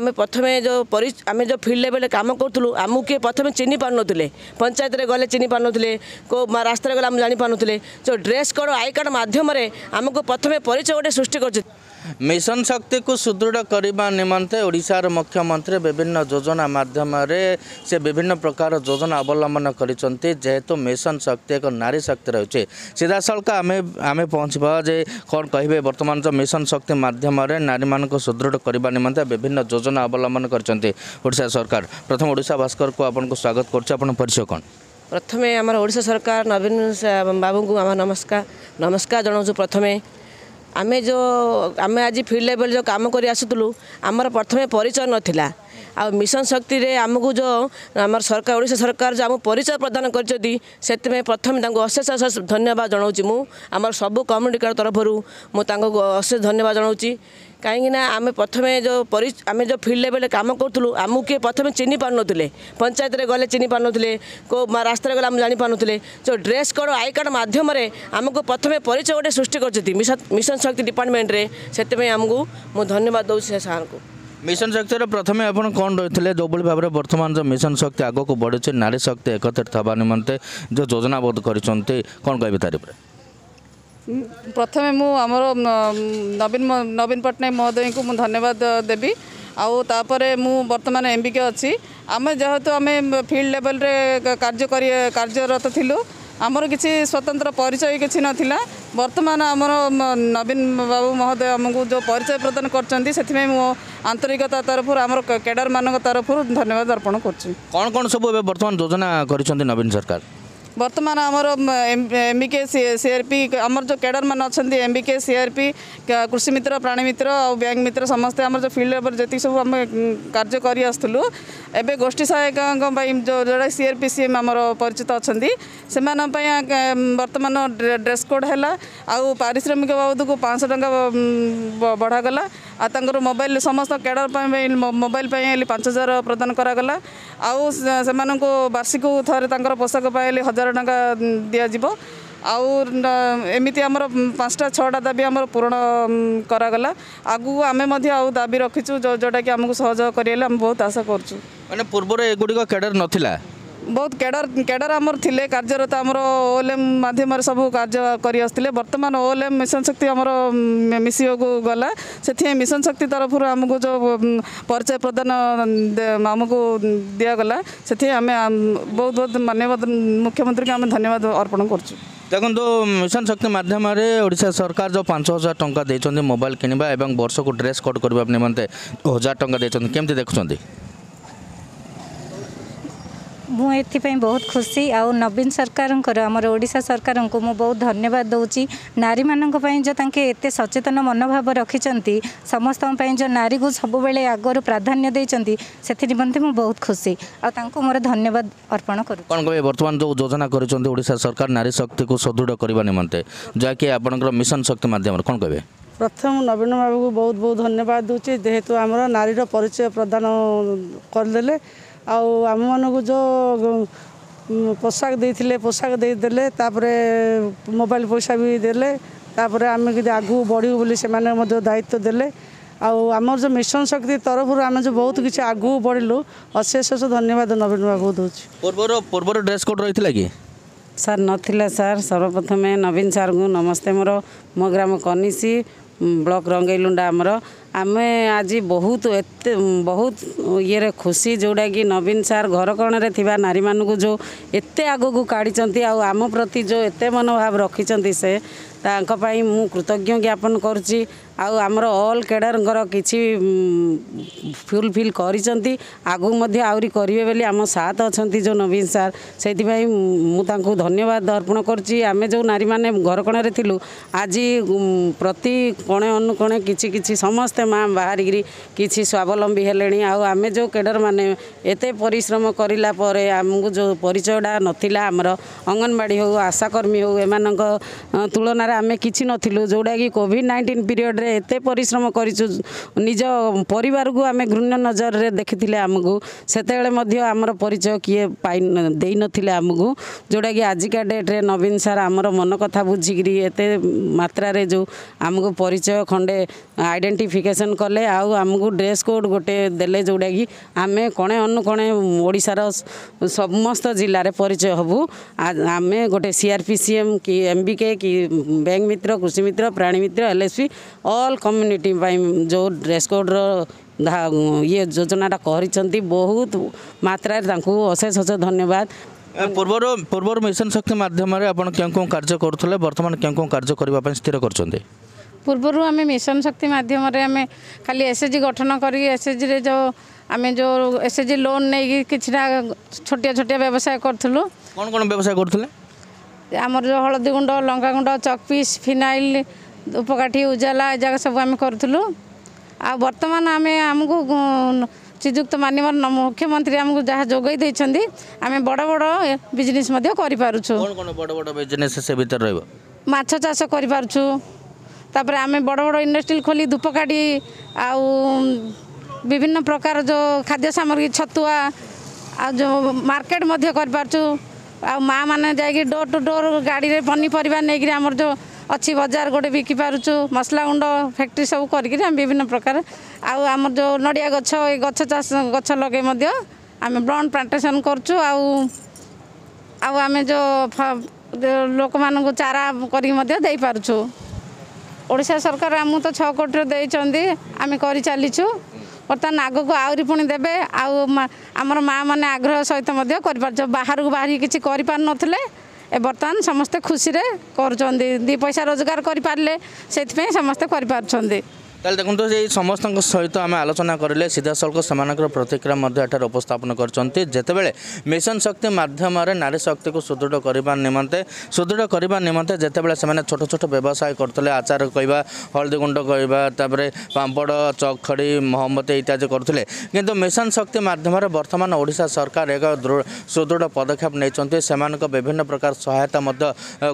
ଆମେ ପ୍ରଥମେ ଯେଉଁ ପରି ଆମେ ଯେଉଁ ଫିଲ୍ଡ ଲେବେଲ୍ରେ କାମ କରୁଥିଲୁ ଆମକୁ କିଏ ପ୍ରଥମେ ଚିହ୍ନି ପାରୁନଥିଲେ ପଞ୍ଚାୟତରେ ଗଲେ ଚିହ୍ନି ପାରୁନଥିଲେ କେଉଁ ରାସ୍ତାରେ ଗଲେ ଆମେ ଜାଣିପାରୁନଥିଲେ ଯେଉଁ ଡ୍ରେସ୍ କୋଡ଼ ଆଇ କାର୍ଡ଼ ମାଧ୍ୟମରେ ଆମକୁ ପ୍ରଥମେ ପରିଚୟ ଗୋଟେ ସୃଷ୍ଟି କରିଛନ୍ତି ମିଶନ ଶକ୍ତିକୁ ସୁଦୃଢ଼ କରିବା ନିମନ୍ତେ ଓଡ଼ିଶାର ମୁଖ୍ୟମନ୍ତ୍ରୀ ବିଭିନ୍ନ ଯୋଜନା ମାଧ୍ୟମରେ ସେ ବିଭିନ୍ନ ପ୍ରକାର ଯୋଜନା ଅବଲମ୍ବନ କରିଛନ୍ତି ଯେହେତୁ ମିଶନ ଶକ୍ତି ଏକ ନାରୀ ଶକ୍ତି ରହିଛି ସିଧାସଳଖ ଆମେ ଆମେ ପହଞ୍ଚିବା ଯେ କ'ଣ କହିବେ ବର୍ତ୍ତମାନ ତ ମିଶନ ଶକ୍ତି ମାଧ୍ୟମରେ ନାରୀମାନଙ୍କୁ ସୁଦୃଢ଼ କରିବା ନିମନ୍ତେ ବିଭିନ୍ନ ଯୋଜନା ଅବଲମ୍ବନ କରିଛନ୍ତି ଓଡ଼ିଶା ସରକାର ପ୍ରଥମେ ଓଡ଼ିଶା ଭାସ୍କରକୁ ଆପଣଙ୍କୁ ସ୍ୱାଗତ କରୁଛୁ ଆପଣଙ୍କ ପରିଚୟ କ'ଣ ପ୍ରଥମେ ଆମର ଓଡ଼ିଶା ସରକାର ନବୀନ ବାବୁଙ୍କୁ ଆମ ନମସ୍କାର ନମସ୍କାର ଜଣାଉଛୁ ପ୍ରଥମେ ଆମେ ଯେଉଁ ଆମେ ଆଜି ଫିଲ୍ଡ ଲେବଲ୍ରେ ଯେଉଁ କାମ କରି ଆସୁଥିଲୁ ଆମର ପ୍ରଥମେ ପରିଚୟ ନଥିଲା ଆଉ ମିଶନ ଶକ୍ତିରେ ଆମକୁ ଯେଉଁ ଆମର ସରକାର ଓଡ଼ିଶା ସରକାର ଯେଉଁ ଆମକୁ ପରିଚୟ ପ୍ରଦାନ କରିଛନ୍ତି ସେଥିପାଇଁ ପ୍ରଥମେ ତାଙ୍କୁ ଅଶେଷ ଅଶେଷ ଧନ୍ୟବାଦ ଜଣାଉଛି ମୁଁ ଆମର ସବୁ କମ୍ୟୁନିଟି କାର୍ଡ଼ ତରଫରୁ ମୁଁ ତାଙ୍କୁ ଅଶେଷ ଧନ୍ୟବାଦ ଜଣାଉଛି କାହିଁକିନା ଆମେ ପ୍ରଥମେ ଯେଉଁ ପରି ଆମେ ଯେଉଁ ଫିଲ୍ଡ ଲେବେଲ୍ରେ କାମ କରୁଥିଲୁ ଆମକୁ କିଏ ପ୍ରଥମେ ଚିହ୍ନି ପାରୁନଥିଲେ ପଞ୍ଚାୟତରେ ଗଲେ ଚିହ୍ନି ପାରୁନଥିଲେ କେଉଁ ରାସ୍ତାରେ ଗଲେ ଆମେ ଜାଣିପାରୁନଥିଲେ ଯେଉଁ ଡ୍ରେସ୍ କୋଡ଼ ଆଇ କାର୍ଡ଼ ମାଧ୍ୟମରେ ଆମକୁ ପ୍ରଥମେ ପରିଚୟ ଗୋଟେ ସୃଷ୍ଟି କରିଛନ୍ତି ମିଶନ ଶକ୍ତି ଡିପାର୍ଟମେଣ୍ଟରେ ସେଥିପାଇଁ ଆମକୁ ମୁଁ ଧନ୍ୟବାଦ ଦେଉଛି ସେ ସାର୍ଙ୍କୁ মিশন শক্তির প্রথমে আপনার কম রয়েছে যেভাবে ভাবে বর্তমান যে মিশন শক্তি আগুক বড়ছে নারী শক্তি একত্রিত হওয়া নিমন্তে যে যোজনাবদ্ধ করছেন কম কে তার উপরে প্রথমে মু আমার নবীন নবীন পট্টনাক মহোদয় মু ধন্যবাদ দেবি আপরে মু বর্তমানে এমবিকে ଏମ୍ବିକେ ଅଛି ଆମେ ଯେହେତୁ ଆମେ ଫିଲ୍ଡ ଲେଭେଲରେ କାର୍ଯ୍ୟ କରି କାର୍ଯ୍ୟରତ ଥିଲୁ ଆମର କିଛି ସ୍ୱତନ୍ତ୍ର ପରିଚୟ বর্তমান আমার নবীন বাবু মহোদয় আমাকে যে পরিচয় প্রদান করছেন সেপাই মো আন্তরিকতা তরফর আমার ক্যাডর মানক তরফর ধন্যবাদ অর্পণ করছি কোণ কোণ সব এবে বর্তমান যোজনা করছেন নবীন সরকার বর্তমান আমার এমবিকে সিআরপি আমার যে ক্যাডর মানে অনেক এমবিকে সিআরপি কৃষি মিত্র প্রাণী মিত্র আ ব্যাঙ্ক মিত্র সমস্তে আমার যে ফিল্ড উপরে যেত সব আমি কার্য করে আসুলু ଏବେ ଗୋଷ୍ଠୀ ସହାୟକଙ୍କ ପାଇଁ ଯେଉଁ ଯେଉଁଟା ସି ଆର୍ ପି ସି ଆମର ପରିଚିତ ଅଛନ୍ତି ସେମାନଙ୍କ ପାଇଁ ବର୍ତ୍ତମାନ ଡ୍ରେସ୍ କୋଡ଼୍ ହେଲା ଆଉ ପାରିଶ୍ରମିକ ବାବଦକୁ ପାଞ୍ଚଶହ ଟଙ୍କା ବଢ଼ାଗଲା ଆଉ ତାଙ୍କର ମୋବାଇଲ ସମସ୍ତ କ୍ୟାଡ଼ର ପାଇଁ ମୋବାଇଲ ପାଇଁ ହେଲେ ପାଞ୍ଚ ହଜାର ପ୍ରଦାନ କରାଗଲା ଆଉ ସେମାନଙ୍କୁ ବାର୍ଷିକ ଥରେ ତାଙ୍କର ପୋଷାକ ପାଇଁ ହେଲେ ହଜାର ଟଙ୍କା ଦିଆଯିବ ଆଉ ଏମିତି ଆମର ପାଞ୍ଚଟା ଛଅଟା ଦାବି ଆମର ପୂରଣ କରାଗଲା ଆଗକୁ ଆମେ ମଧ୍ୟ ଆଉ ଦାବି ରଖିଛୁ ଯେଉଁଟାକି ଆମକୁ ସହଯୋଗ କରିହେଲେ ଆମେ ବହୁତ ଆଶା କରୁଛୁ ମାନେ ପୂର୍ବରୁ ଏଗୁଡ଼ିକ କ୍ୟାଡ଼ର ନଥିଲା ବହୁତ କ୍ୟାଡ଼ର କ୍ୟାଡ଼ର ଆମର ଥିଲେ କାର୍ଯ୍ୟରତ ଆମର ଓଏଲ୍ଏମ୍ ମାଧ୍ୟମରେ ସବୁ କାର୍ଯ୍ୟ କରିଆସୁଥିଲେ ବର୍ତ୍ତମାନ ଓଏଲ୍ଏମ୍ ମିଶନ ଶକ୍ତି ଆମର ମିଶିବାକୁ ଗଲା ସେଥିପାଇଁ ମିଶନ ଶକ୍ତି ତରଫରୁ ଆମକୁ ଯେଉଁ ପରିଚୟ ପ୍ରଦାନ ଆମକୁ ଦିଆଗଲା ସେଥିପାଇଁ ଆମେ ବହୁତ ବହୁତ ମାନ୍ୟବାଦ ମୁଖ୍ୟମନ୍ତ୍ରୀଙ୍କୁ ଆମେ ଧନ୍ୟବାଦ ଅର୍ପଣ କରୁଛୁ ଦେଖନ୍ତୁ ମିଶନ ଶକ୍ତି ମାଧ୍ୟମରେ ଓଡ଼ିଶା ସରକାର ଯେଉଁ ପାଞ୍ଚ ହଜାର ଟଙ୍କା ଦେଇଛନ୍ତି ମୋବାଇଲ କିଣିବା ଏବଂ ବର୍ଷକୁ ଡ୍ରେସ୍ କୋଡ଼୍ କରିବା ନିମନ୍ତେ ହଜାର ଟଙ୍କା ଦେଇଛନ୍ତି କେମିତି ଦେଖୁଛନ୍ତି म एपि बहुत खुसी आउँ नवीन सरकारको आम सरकार म बहुत धन्यवाद देउँ नारी मैले जो त सचेतन मनोभाम रकिन्छ समसै जो नारी सब बेले सबैबे आगरू प्राधान्यम बहुत खुसी आउँदा मलाई धन्यवाद अर्पण गरे बर्तन जो सरकार नारी शक्ति शक्तिको सुदृढ निमन्ते जो मिशन शक्ति माध्यम कि प्रथम नवीन बाबू को बहुत बहुत धन्यवाद दुछे जुन नारी र परिचय प्रदान गरिदेले ଆଉ ଆମମାନଙ୍କୁ ଯେଉଁ ପୋଷାକ ଦେଇଥିଲେ ପୋଷାକ ଦେଇଦେଲେ ତାପରେ ମୋବାଇଲ ପଇସା ବି ଦେଲେ ତାପରେ ଆମେ ଯଦି ଆଗକୁ ବଢ଼ିବୁ ବୋଲି ସେମାନେ ମଧ୍ୟ ଦାୟିତ୍ୱ ଦେଲେ ଆଉ ଆମର ଯେଉଁ ମିଶନ ଶକ୍ତି ତରଫରୁ ଆମେ ଯେଉଁ ବହୁତ କିଛି ଆଗକୁ ବଢ଼ିଲୁ ଅଶେଷ ଅଶେଷ ଧନ୍ୟବାଦ ନବୀନ ବାବୁ ଦେଉଛି ପୂର୍ବରୁ ପୂର୍ବରୁ ଡ୍ରେସ୍ କୋଡ଼୍ ରହିଥିଲା କି ସାର୍ ନଥିଲା ସାର୍ ସର୍ବପ୍ରଥମେ ନବୀନ ସାର୍ଙ୍କୁ ନମସ୍ତେ ମୋର ମୋ ଗ୍ରାମ କନିସି ବ୍ଲକ ରଙ୍ଗେଇଲୁଣ୍ଡା ଆମର ଆମେ ଆଜି ବହୁତ ଏତେ ବହୁତ ଇଏରେ ଖୁସି ଯେଉଁଟାକି ନବୀନ ସାର୍ ଘର କୋଣରେ ଥିବା ନାରୀମାନଙ୍କୁ ଯେଉଁ ଏତେ ଆଗକୁ କାଢ଼ିଛନ୍ତି ଆଉ ଆମ ପ୍ରତି ଯେଉଁ ଏତେ ମନୋଭାବ ରଖିଛନ୍ତି ସେ ତାଙ୍କ ପାଇଁ ମୁଁ କୃତଜ୍ଞ ଜ୍ଞାପନ କରୁଛି ଆଉ ଆମର ଅଲ୍ କ୍ୟାଡ଼ରଙ୍କର କିଛି ଫୁଲଫିଲ୍ କରିଛନ୍ତି ଆଗକୁ ମଧ୍ୟ ଆହୁରି କରିବେ ବୋଲି ଆମ ସାଥ ଅଛନ୍ତି ଯେଉଁ ନବୀନ ସାର୍ ସେଇଥିପାଇଁ ମୁଁ ତାଙ୍କୁ ଧନ୍ୟବାଦ ଅର୍ପଣ କରୁଛି ଆମେ ଯେଉଁ ନାରୀମାନେ ଘରକୋଣରେ ଥିଲୁ ଆଜି ପ୍ରତି କୋଣେ ଅନୁକୋଣେ କିଛି କିଛି ସମସ୍ତେ ମା' ବାହାରିକିରି କିଛି ସ୍ୱାବଲମ୍ବୀ ହେଲେଣି ଆଉ ଆମେ ଯେଉଁ କ୍ୟାଡ଼ରମାନେ ଏତେ ପରିଶ୍ରମ କରିଲା ପରେ ଆମକୁ ଯେଉଁ ପରିଚୟଟା ନଥିଲା ଆମର ଅଙ୍ଗନବାଡ଼ି ହେଉ ଆଶାକର୍ମୀ ହେଉ ଏମାନଙ୍କ ତୁଳନାରେ ଆମେ କିଛି ନଥିଲୁ ଯେଉଁଟାକି କୋଭିଡ଼ ନାଇଣ୍ଟିନ୍ ପିରିୟଡ଼ରେ को गरि घृण्य नजर देखिँदै आमुखे परिचय के न कि आजका डेट नवीन सार मनकथा बुझिक एउटा परिचय खंडे आइडेन्टिफिकेसन कले आउँ आमु ड्रेस कोड कि आमे कणे अनुकणे ओडार समस्त जो परिचय हबु आमे गोटे सीआरपीसीएम कि एमबिके कि बैंक मित्र कृषि मित्र प्राणीमित एलएसपि অল কমিউনিটি বাই জো ড্রেস কোড ৰ এই যোজনাটা কৰি চন্তি বহুত মাত্ৰাৰ তাকু অশেষ অশেষ ধন্যবাদ পূৰ্বৰ পূৰ্বৰ মিশন শক্তি মাধ্যমৰে আপোন কেনেকোৱা কাৰ্য কৰাতলে বৰ্তমান কেনেকোৱা কাৰ্য কৰিবা পৈ স্থিৰ কৰি চন্তি পূৰ্বৰ আমি মিশন শক্তি মাধ্যমৰে আমি খালি এসজি গঠন কৰি এসজি ৰে যো আমি যো এসজি লোন নেকি কিছটা ছটিয়া ছটিয়া ব্যৱসায় কৰতুলু কোন কোন ব্যৱসায় কৰতুলে আমাৰ যো হলদি গুণ্ডা লংকা গুণ্ডা চকপিছ ফিনাইল ଧୂପକାଠି ଉଜାଲା ଏଯାକ ସବୁ ଆମେ କରୁଥିଲୁ ଆଉ ବର୍ତ୍ତମାନ ଆମେ ଆମକୁ ଶ୍ରୀଯୁକ୍ତ ମାନ୍ୟବର ମୁଖ୍ୟମନ୍ତ୍ରୀ ଆମକୁ ଯାହା ଯୋଗାଇ ଦେଇଛନ୍ତି ଆମେ ବଡ଼ ବଡ଼ ବିଜନେସ୍ ମଧ୍ୟ କରିପାରୁଛୁ ବଡ଼ ବଡ଼ ବିଜନେସ୍ ସେ ଭିତରେ ରହିବ ମାଛ ଚାଷ କରିପାରୁଛୁ ତାପରେ ଆମେ ବଡ଼ ବଡ଼ ଇଣ୍ଡଷ୍ଟ୍ରି ଖୋଲି ଧୂପକାଠି ଆଉ ବିଭିନ୍ନ ପ୍ରକାର ଯେଉଁ ଖାଦ୍ୟ ସାମଗ୍ରୀ ଛତୁଆ ଆଉ ଯେଉଁ ମାର୍କେଟ୍ ମଧ୍ୟ କରିପାରୁଛୁ ଆଉ ମାଆମାନେ ଯାଇକି ଡୋର୍ ଟୁ ଡୋର୍ ଗାଡ଼ିରେ ପନିପରିବା ନେଇକିରି ଆମର ଯେଉଁ ଅଛି ବଜାର ଗୋଟେ ବିକି ପାରୁଛୁ ମସଲା ଗୁଣ୍ଡ ଫ୍ୟାକ୍ଟ୍ରି ସବୁ କରିକିରି ଆମେ ବିଭିନ୍ନ ପ୍ରକାର ଆଉ ଆମର ଯେଉଁ ନଡ଼ିଆ ଗଛ ଏ ଗଛ ଚାଷ ଗଛ ଲଗେଇ ମଧ୍ୟ ଆମେ ବ୍ରଣ୍ଡ ପ୍ଲାଣ୍ଟେସନ୍ କରୁଛୁ ଆଉ ଆଉ ଆମେ ଯେଉଁ ଲୋକମାନଙ୍କୁ ଚାରା କରିକି ମଧ୍ୟ ଦେଇପାରୁଛୁ ଓଡ଼ିଶା ସରକାର ଆମକୁ ତ ଛଅ କୋଟିରୁ ଦେଇଛନ୍ତି ଆମେ କରିଚାଲିଛୁ ବର୍ତ୍ତମାନ ଆଗକୁ ଆହୁରି ପୁଣି ଦେବେ ଆଉ ଆମର ମାଆମାନେ ଆଗ୍ରହ ସହିତ ମଧ୍ୟ କରିପାରୁଛୁ ବାହାରକୁ ବାହାରିକି କିଛି କରିପାରୁନଥିଲେ ବର୍ତ୍ତମାନ ସମସ୍ତେ ଖୁସିରେ କରୁଛନ୍ତି ଦୁଇ ପଇସା ରୋଜଗାର କରିପାରିଲେ ସେଥିପାଇଁ ସମସ୍ତେ କରିପାରୁଛନ୍ତି ତାହେଲେ ଦେଖନ୍ତୁ ଏଇ ସମସ୍ତଙ୍କ ସହିତ ଆମେ ଆଲୋଚନା କରିଲେ ସିଧାସଳଖ ସେମାନଙ୍କର ପ୍ରତିକ୍ରିୟା ମଧ୍ୟ ଏଠାରେ ଉପସ୍ଥାପନ କରିଛନ୍ତି ଯେତେବେଳେ ମିଶନ ଶକ୍ତି ମାଧ୍ୟମରେ ନାରୀ ଶକ୍ତିକୁ ସୁଦୃଢ଼ କରିବା ନିମନ୍ତେ ସୁଦୃଢ଼ କରିବା ନିମନ୍ତେ ଯେତେବେଳେ ସେମାନେ ଛୋଟ ଛୋଟ ବ୍ୟବସାୟ କରୁଥିଲେ ଆଚାର କହିବା ହଳଦୀଗୁଣ୍ଡ କହିବା ତାପରେ ପାମ୍ପଡ଼ ଚକଖଡ଼ି ମହମବତୀ ଇତ୍ୟାଦି କରୁଥିଲେ କିନ୍ତୁ ମିଶନ ଶକ୍ତି ମାଧ୍ୟମରେ ବର୍ତ୍ତମାନ ଓଡ଼ିଶା ସରକାର ଏକ ସୁଦୃଢ଼ ପଦକ୍ଷେପ ନେଇଛନ୍ତି ସେମାନଙ୍କ ବିଭିନ୍ନ ପ୍ରକାର ସହାୟତା ମଧ୍ୟ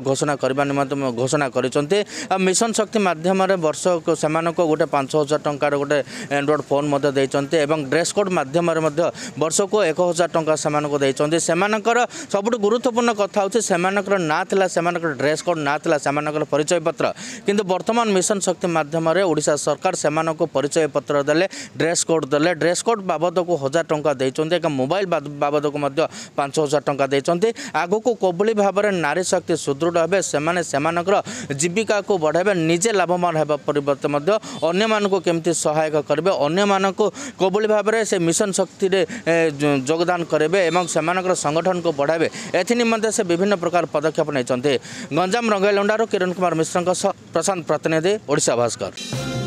ଘୋଷଣା କରିବା ନିମନ୍ତେ ଘୋଷଣା କରିଛନ୍ତି ଆଉ ମିଶନ ଶକ୍ତି ମାଧ୍ୟମରେ ବର୍ଷ ସେମାନଙ୍କ ଗୋଟେ ପାଞ୍ଚ ହଜାର ଟଙ୍କାର ଗୋଟେ ଆଣ୍ଡ୍ରଏଡ଼୍ ଫୋନ୍ ମଧ୍ୟ ଦେଇଛନ୍ତି ଏବଂ ଡ୍ରେସ୍ କୋଡ଼୍ ମାଧ୍ୟମରେ ମଧ୍ୟ ବର୍ଷକୁ ଏକ ହଜାର ଟଙ୍କା ସେମାନଙ୍କୁ ଦେଇଛନ୍ତି ସେମାନଙ୍କର ସବୁଠୁ ଗୁରୁତ୍ୱପୂର୍ଣ୍ଣ କଥା ହେଉଛି ସେମାନଙ୍କର ନାଁ ଥିଲା ସେମାନଙ୍କର ଡ୍ରେସ୍ କୋଡ଼୍ ନାଁ ଥିଲା ସେମାନଙ୍କର ପରିଚୟ ପତ୍ର କିନ୍ତୁ ବର୍ତ୍ତମାନ ମିଶନ ଶକ୍ତି ମାଧ୍ୟମରେ ଓଡ଼ିଶା ସରକାର ସେମାନଙ୍କୁ ପରିଚୟ ପତ୍ର ଦେଲେ ଡ୍ରେସ୍ କୋଡ଼୍ ଦେଲେ ଡ୍ରେସ୍ କୋଡ଼୍ ବାବଦକୁ ହଜାର ଟଙ୍କା ଦେଇଛନ୍ତି ଏକ ମୋବାଇଲ ବାବଦକୁ ମଧ୍ୟ ପାଞ୍ଚ ହଜାର ଟଙ୍କା ଦେଇଛନ୍ତି ଆଗକୁ କିଭଳି ଭାବରେ ନାରୀ ଶକ୍ତି ସୁଦୃଢ଼ ହେବେ ସେମାନେ ସେମାନଙ୍କର ଜୀବିକାକୁ ବଢ଼ାଇବେ ନିଜେ ଲାଭବାନ ହେବା ପରିବର୍ତ୍ତେ ମଧ୍ୟ अन्य मान को केमती सहायक करेंगे अं मान को भाव से मिशन शक्ति में जोगदान करेंगे से मानकर संगठन को बढ़ावे एमें से विभिन्न प्रकार पदक्षेप नहीं गंजाम रंगेलुंडार किरण कुमार मिश्र प्रशांत प्रतिनिधि ओडा भास्कर